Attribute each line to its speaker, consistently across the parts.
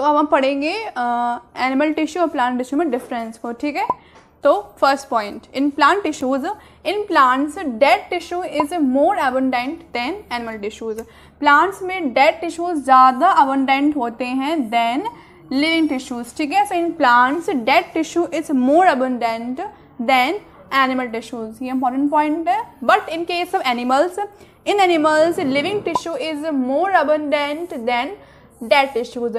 Speaker 1: तो अब हम पढ़ेंगे एनिमल टिश्यू और प्लांट टिश्यू में डिफरेंस को ठीक है तो first point in plant tissues in plants dead tissue is more abundant than animal tissues plants में डेड टिश्यूज ज़्यादा अबंडेंट होते हैं देन लिविंग टिश्यूज ठीक है so in plants dead tissue is more abundant than animal tissues ये important point है but in case of animals in animals living tissue is more abundant then dead tissues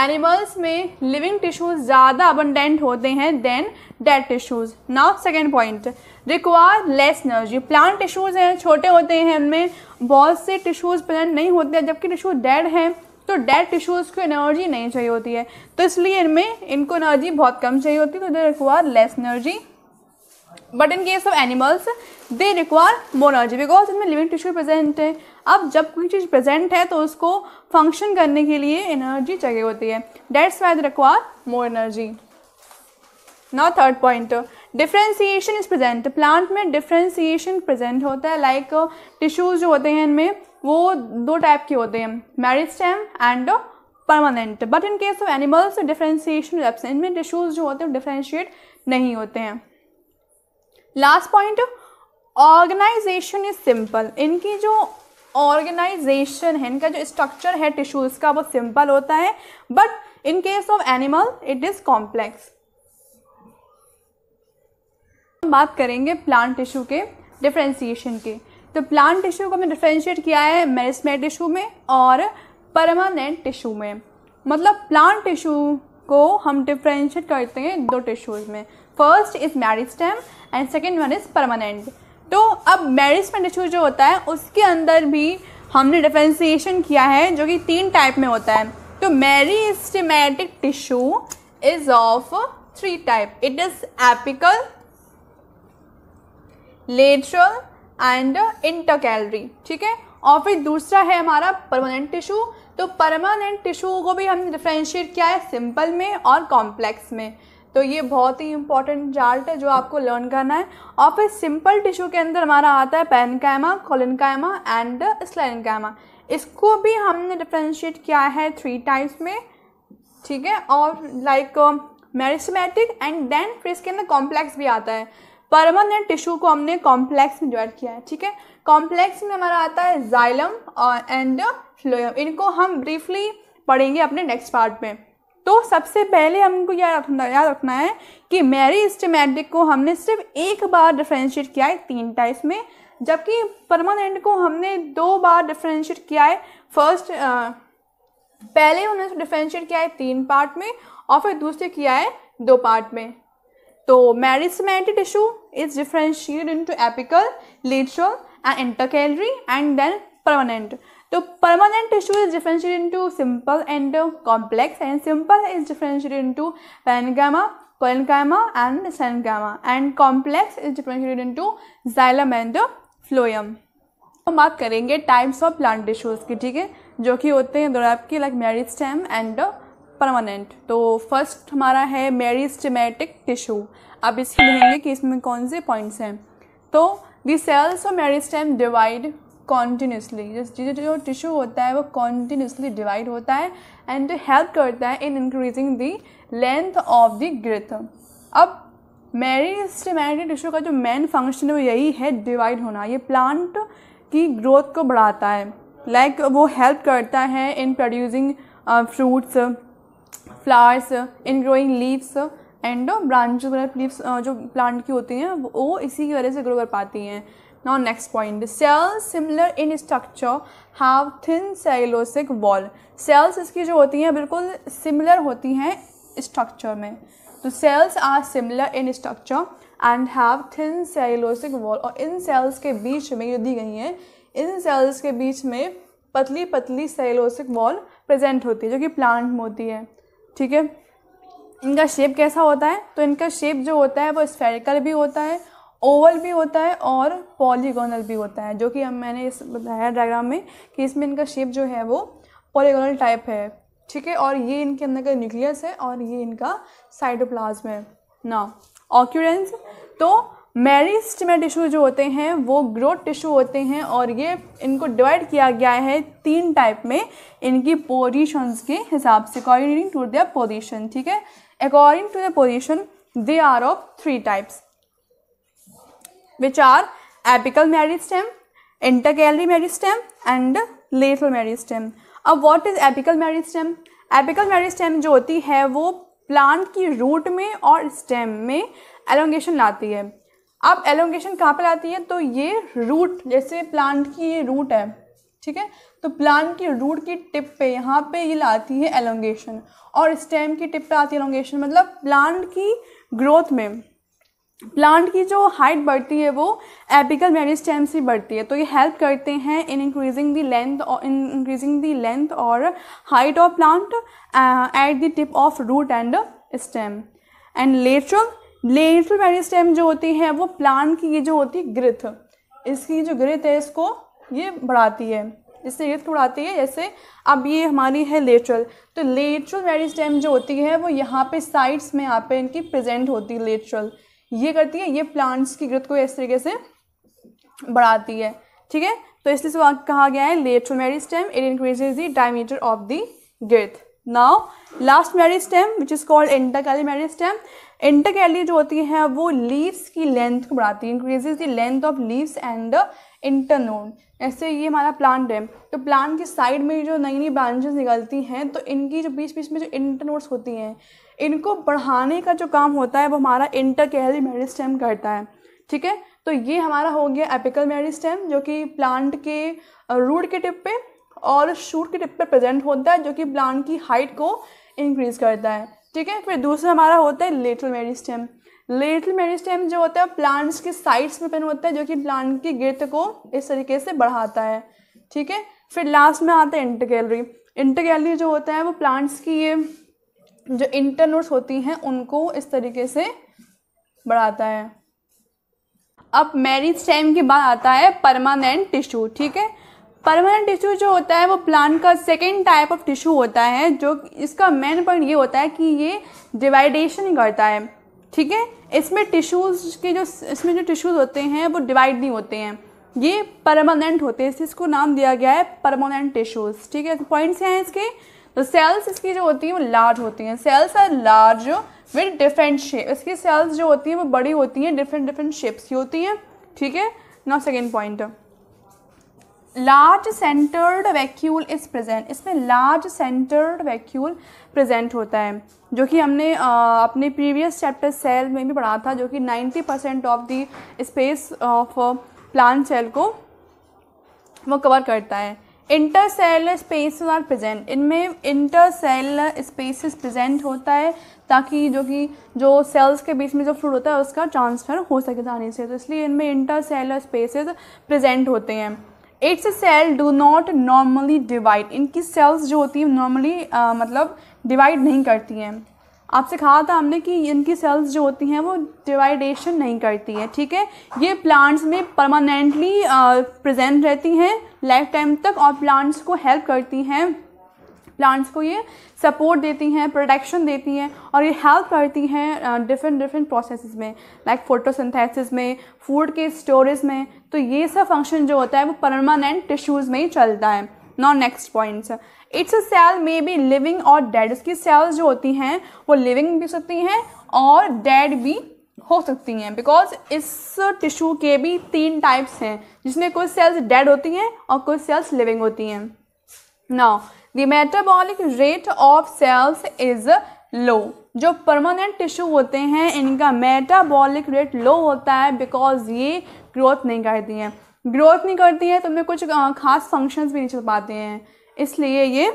Speaker 1: animals में living tissues ज़्यादा abundant होते हैं than dead tissues now second point require less energy plant tissues हैं छोटे होते हैं उनमें बहुत से टिश्यूज प्लांट नहीं होते हैं जबकि टिश्यू डेड हैं तो डेड टिश्यूज़ को एनर्जी नहीं चाहिए होती है तो इसलिए इनमें इनको एनर्जी बहुत कम चाहिए होती है तो they require less energy but in case of animals they require more energy because इनमें लिविंग टिश्यू प्रेजेंट है अब जब कोई चीज़ प्रेजेंट है तो उसको फंक्शन करने के लिए एनर्जी चाहिए होती है that's why require more energy now third point differentiation is present plant में डिफ्रेंसीशन प्रेजेंट होता है लाइक like, टिश्यूज़ जो होते हैं इनमें वो दो टाइप के होते हैं meristem and permanent but in case of animals differentiation इनमें टिश्यूज़ जो होते हैं डिफ्रेंशिएट नहीं होते हैं last point organisation is simple इनकी जो ऑर्गेनाइजेशन है इनका जो स्ट्रक्चर है टिश्यूज़ का वो सिंपल होता है but in case of animal it is complex हम बात करेंगे प्लांट टिश्यू के डिफ्रेंसीशन के तो प्लांट टिश्यू को हमने डिफ्रेंशिएट किया है मेरिस्मेट टिश्यू में और परमानेंट टिश्यू में मतलब प्लांट टिश्यू को हम डिफ्रेंशिएट करते हैं दो टिश्यूज़ में first is meristem and second one is permanent तो अब मैरिस्टेम टिश्यू जो होता है उसके अंदर भी हमने डिफ्रेंसीशन किया है जो कि तीन टाइप में होता है तो meristematic tissue is of three type it is apical lateral and intercalary ठीक है और फिर दूसरा है हमारा परमानेंट टिश्यू तो परमानेंट टिश्यू को भी हमने डिफ्रेंशिएट किया है सिंपल में और कॉम्प्लेक्स में तो ये बहुत ही इंपॉर्टेंट चार्ट है जो आपको लर्न करना है और फिर सिंपल टिश्यू के अंदर हमारा आता है कोलिन कैमा एंड कैमा इसको भी हमने डिफ्रेंशिएट किया है थ्री टाइप्स में ठीक है और लाइक मैरिस्मेटिक एंड देन फिर इसके अंदर कॉम्प्लेक्स भी आता है परमानेंट टिश्यू को हमने कॉम्प्लेक्स में डिवाइड किया है ठीक है कॉम्प्लेक्स में हमारा आता है जाइलम और एंड फ्लोयम इनको हम ब्रीफली पढ़ेंगे अपने नेक्स्ट पार्ट में तो सबसे पहले हमको याद रखना याद रखना है कि मैरी स्टेमेटिक को हमने सिर्फ एक बार डिफ्रेंशिएट किया है तीन टाइप्स में जबकि परमानेंट को हमने दो बार डिफ्रेंशिएट किया है फर्स्ट uh, पहले उन्होंने डिफ्रेंशिएट किया है तीन पार्ट में और फिर दूसरे किया है दो पार्ट में तो meristematic tissue is differentiated into apical, lateral and intercalary and then permanent. तो permanent tissue is differentiated into simple and complex and simple is differentiated into parenchyma collenchyma and sclerenchyma and complex is differentiated into xylem and phloem हम बात करेंगे types of plant tissues की ठीक है जो कि होते हैं दो आपकी like meristem and permanent तो फर्स्ट हमारा है मेरी स्टेमेटिक टिश्यू आप इसकी देखेंगे कि इसमें कौन से पॉइंट्स हैं तो the cells of meristem divide continuously जो टिश्यू होता है वो कॉन्टीन्यूसली डिवाइड होता है एंड हेल्प करता है in increasing the length of the girth अब मेरी स्टेमेटिक टिश्यू का जो मेन फंक्शन है वो यही है डिवाइड होना ये प्लांट की ग्रोथ को बढ़ाता है लाइक like, वो हेल्प करता है in producing fruits flowers in growing leaves and branch leaves जो प्लांट की होती हैं वो इसी की वजह से ग्रो कर पाती हैं now next point cells similar in structure have thin cellulosic wall cells इसकी जो होती हैं बिल्कुल सिमिलर होती हैं स्ट्रक्चर में तो cells are similar in structure and have thin cellulosic wall और इन सेल्स के बीच में ये दी गई हैं इन सेल्स के बीच में पतली पतली सेलोसिक वॉल प्रेजेंट होती है जो कि प्लांट में होती है ठीक है इनका शेप कैसा होता है तो इनका शेप जो होता है वो स्फेरिकल भी होता है ओवल भी होता है और पॉलीगोनल भी होता है जो कि हम मैंने इस बताया डायग्राम में कि इसमें इनका शेप जो है वो पॉलीगोनल टाइप है ठीक है और ये इनके अंदर का न्यूक्लियस है और ये इनका साइटोप्लाज्म है ना ऑक्यूरेंस तो मेरिस्टमेट टिश्यू जो होते हैं वो ग्रोथ टिश्यू होते हैं और ये इनको डिवाइड किया गया है तीन टाइप में इनकी पोजीशंस के हिसाब से अकॉर्डिंग टू द पोजीशन ठीक है according to the position they are of three types which are apical intercalary meristem and lateral meristem अब what is apical meristem apical meristem जो होती है वो प्लांट की रूट में और स्टेम में एलोंगेशन लाती है अब एलोंगेशन कहाँ पर आती है तो ये रूट जैसे प्लांट की ये रूट है ठीक है तो प्लांट की रूट की टिप पे यहाँ पे ये लाती है एलोंगेशन और स्टेम की टिप पे आती है एलोंगेशन मतलब प्लांट की ग्रोथ में प्लांट की जो हाइट बढ़ती है वो एपिकल मेरिस्टेम से बढ़ती है तो ये हेल्प करते हैं इन इंक्रीजिंग दी लेंथ और इन इंक्रीजिंग दी लेंथ और height of plant at the tip of root and stem and later lateral meristem जो होती है वो प्लांट की ये जो होती है ग्रिथ इसकी जो ग्रिथ है इसको ये बढ़ाती है इससे ग्रिथ बढ़ाती है जैसे अब ये हमारी है लेटरल तो लेटरल मेरिस्टेम जो होती है वो यहाँ पे साइड्स में यहाँ पे इनकी प्रेजेंट होती है लेटरल ये करती है ये प्लांट्स की ग्रिथ को इस तरीके से बढ़ाती है ठीक है तो इसलिए कहा गया है lateral stem it increases the diameter of the girth now last stem which is called intercalary stem intercalary जो होती है वो लीव्स की लेंथ को बढ़ाती है increase the length of leaves and internode ऐसे ये हमारा प्लांट है तो प्लांट की साइड में जो नई नई ब्रांचेस निकलती हैं तो इनकी जो बीच बीच में जो इंटरनोड्स होती हैं इनको बढ़ाने का जो काम होता है वो हमारा इंटरकैली मेरिस्टेम करता है ठीक है तो ये हमारा हो गया एपिकल मेरिस्टेम जो कि प्लांट के रूट के टिप पे और शूट के टिप पे प्रेजेंट होता है जो कि प्लांट की हाइट को इंक्रीज करता है ठीक है फिर दूसरा हमारा होता है लेटल मेरिस्टेम लेटल मेरिस्टेम जो होता है प्लांट्स के साइड्स में पेन होता है जो कि प्लांट की गिरत को इस तरीके से बढ़ाता है ठीक है फिर लास्ट में आता है इंटर गैलरी इंटर गैलरी जो होता है वो प्लांट्स की ये जो इंटरनोट्स होती हैं उनको इस तरीके से बढ़ाता है अब मेरिस्टेम के बाद आता है परमानेंट टिश्यू ठीक है परमानेंट टिश्यू जो होता है वो प्लांट का सेकेंड टाइप ऑफ टिश्यू होता है जो इसका मेन पॉइंट ये होता है कि ये डिवाइडेशन करता है ठीक है इसमें टिश्यूज़ के जो इसमें जो टिश्यूज़ होते हैं वो डिवाइड नहीं होते हैं ये परमानेंट होते हैं इसको नाम दिया गया है परमानेंट टिश्यूज़ ठीक है पॉइंट्स तो हैं इसके तो सेल्स इसकी जो होती हैं वो लार्ज होती हैं cells are large with different shape इसकी सेल्स जो होती हैं वो बड़ी होती हैं डिफरेंट डिफरेंट शेप्स की होती हैं ठीक है now second point large centred vacuole is present इसमें लार्ज सेंटर्ड वैक्यूल प्रेजेंट होता है जो कि हमने आ, अपने प्रीवियस चैप्टर सेल में भी पढ़ा था जो कि 90 percent of the space of plant cell को वो कवर करता है inter cell space are present इनमें इंटर सेल स्पेसिस प्रेजेंट होता है ताकि जो कि जो सेल्स के बीच में जो फ्लूड होता है उसका ट्रांसफ़र हो सके आसानी से तो इसलिए इनमें इंटर सेल स्पेसिस प्रेजेंट होते हैं its cell do not normally divide इनकी सेल्स जो होती हैं नॉर्मली मतलब डिवाइड नहीं करती हैं आपसे कहा था हमने कि इनकी सेल्स जो होती हैं वो डिवाइडेशन नहीं करती हैं ठीक है ये प्लांट्स में परमानेंटली प्रेजेंट रहती हैं लाइफ टाइम तक और प्लांट्स को हेल्प करती हैं प्लांट्स को ये सपोर्ट देती हैं प्रोटेक्शन देती हैं और ये हेल्प करती हैं डिफरेंट डिफरेंट प्रोसेस में लाइक फोटोसिंथेसिस में फूड के स्टोरेज में तो ये सब फंक्शन जो होता है वो परमानेंट टिश्यूज़ में ही चलता है now next points it's a cell may be living और डेड इसकी सेल्स जो होती हैं वो लिविंग भी सकती हैं और डेड भी हो सकती हैं बिकॉज इस टिश्यू के भी तीन टाइप्स हैं जिसमें कुछ सेल्स डेड होती हैं और कुछ सेल्स लिविंग होती हैं now the metabolic rate of cells is low जो परमानेंट टिश्यू होते हैं इनका मेटाबॉलिक रेट लो होता है बिकॉज ये ग्रोथ नहीं करती हैं ग्रोथ नहीं करती हैं तो उनमें कुछ खास फंक्शंस भी नहीं चल पाते हैं इसलिए ये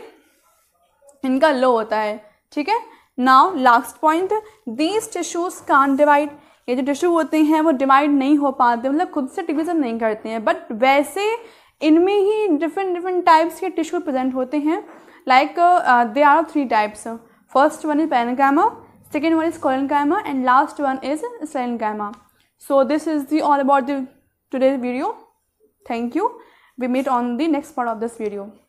Speaker 1: इनका लो होता है ठीक है now last point these tissues can't divide ये जो टिश्यू होते हैं वो डिवाइड नहीं हो पाते मतलब खुद से डिविजन नहीं करते हैं बट वैसे इनमें ही डिफरेंट डिफरेंट टाइप्स के टिश्यू प्रेजेंट होते हैं like they are three types first one is parenchyma second one is collenchyma and last one is sclerenchyma so this is the all about the today video thank you we meet on the next part of this video